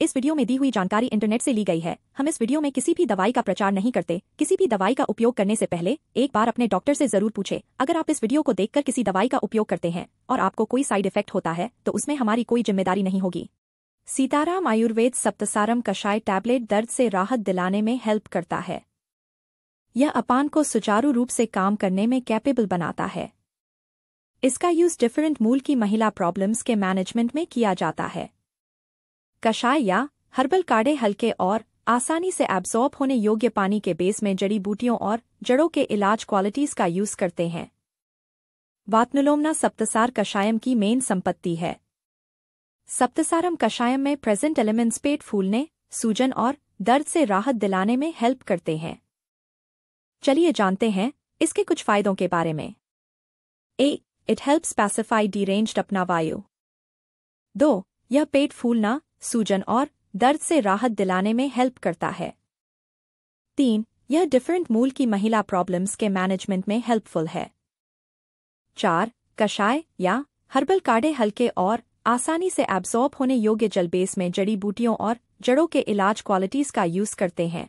इस वीडियो में दी हुई जानकारी इंटरनेट से ली गई है हम इस वीडियो में किसी भी दवाई का प्रचार नहीं करते किसी भी दवाई का उपयोग करने से पहले एक बार अपने डॉक्टर से जरूर पूछे अगर आप इस वीडियो को देखकर किसी दवाई का उपयोग करते हैं और आपको कोई साइड इफेक्ट होता है तो उसमें हमारी कोई जिम्मेदारी नहीं होगी सीताराम आयुर्वेद सप्तसारम कषाय टैबलेट दर्द से राहत दिलाने में हेल्प करता है यह अपान को सुचारू रूप से काम करने में कैपेबल बनाता है इसका यूज डिफरेंट मूल की महिला प्रॉब्लम्स के मैनेजमेंट में किया जाता है कषाय या हर्बल काढ़े हल्के और आसानी से एब्जॉर्ब होने योग्य पानी के बेस में जड़ी बूटियों और जड़ों के इलाज क्वालिटीज का यूज करते हैं वातनुलोमना सप्तसार कषायम की मेन संपत्ति है सप्तसारम कषायम में प्रेजेंट एलिमेंट्स पेट फूलने सूजन और दर्द से राहत दिलाने में हेल्प करते हैं चलिए जानते हैं इसके कुछ फायदों के बारे में a it helps pacify deranged अपना वायु दो यह पेट फूलना सूजन और दर्द से राहत दिलाने में हेल्प करता है तीन यह डिफरेंट मूल की महिला प्रॉब्लम्स के मैनेजमेंट में हेल्पफुल है चार कषाय या हर्बल काढ़े हल्के और आसानी से एब्जॉर्ब होने योग्य जलबेस में जड़ी बूटियों और जड़ों के इलाज क्वालिटीज़ का यूज़ करते हैं